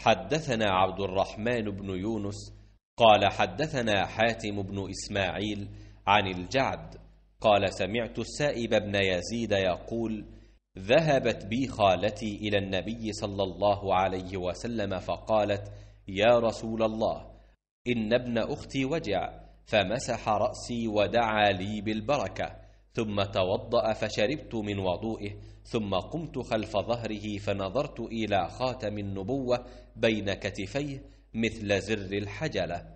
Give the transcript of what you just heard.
حدثنا عبد الرحمن بن يونس قال حدثنا حاتم بن إسماعيل عن الجعد قال سمعت السائب بن يزيد يقول ذهبت بي خالتي إلى النبي صلى الله عليه وسلم فقالت يا رسول الله إن ابن أختي وجع فمسح رأسي ودعا لي بالبركة ثم توضأ فشربت من وضوئه ثم قمت خلف ظهره فنظرت إلى خاتم النبوة بين كتفيه مثل زر الحجله